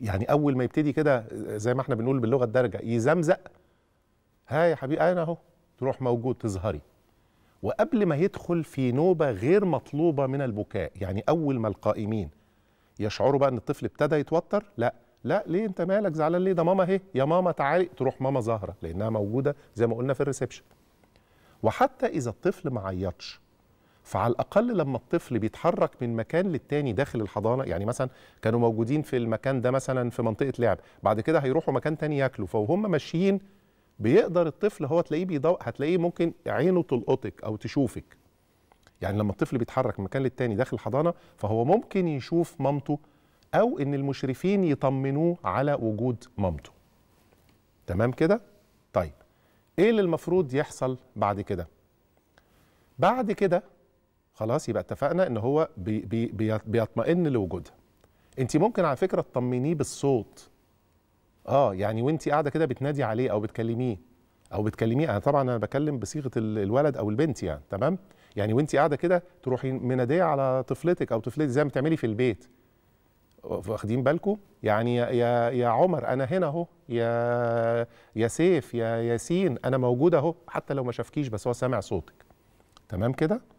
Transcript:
يعني اول ما يبتدي كده زي ما احنا بنقول باللغه الدارجه يزمزق ها يا حبيبي انا اهو تروح موجود تظهري وقبل ما يدخل في نوبه غير مطلوبه من البكاء يعني اول ما القائمين يشعروا بقى ان الطفل ابتدى يتوتر لا لا ليه انت مالك زعلان ليه ده ماما اهي يا ماما تعالي تروح ماما زهره لانها موجوده زي ما قلنا في الريسبشن وحتى اذا الطفل ما عيطش فعلى الاقل لما الطفل بيتحرك من مكان للتاني داخل الحضانه يعني مثلا كانوا موجودين في المكان ده مثلا في منطقه لعب بعد كده هيروحوا مكان تاني ياكلوا فوهم ماشيين بيقدر الطفل هو تلاقيه بيضوء هتلاقيه ممكن عينه تلقطك او تشوفك يعني لما الطفل بيتحرك من مكان للتاني داخل الحضانه فهو ممكن يشوف مامته او ان المشرفين يطمنوه على وجود مامته تمام كده طيب ايه اللي المفروض يحصل بعد كده بعد كده خلاص يبقى اتفقنا ان هو بي بي بيطمئن لوجودها انت ممكن على فكره تطمنيه بالصوت اه يعني وانت قاعده كده بتنادي عليه او بتكلميه او بتكلميه انا طبعا انا بكلم بصيغه الولد او البنت يعني تمام يعني وانت قاعده كده تروحي مناديه على طفلتك او طفلتك زي ما بتعملي في البيت واخدين بالكم يعني يا يا عمر انا هنا اهو يا يا سيف يا ياسين انا موجود اهو حتى لو ما شافكيش بس هو سامع صوتك تمام كده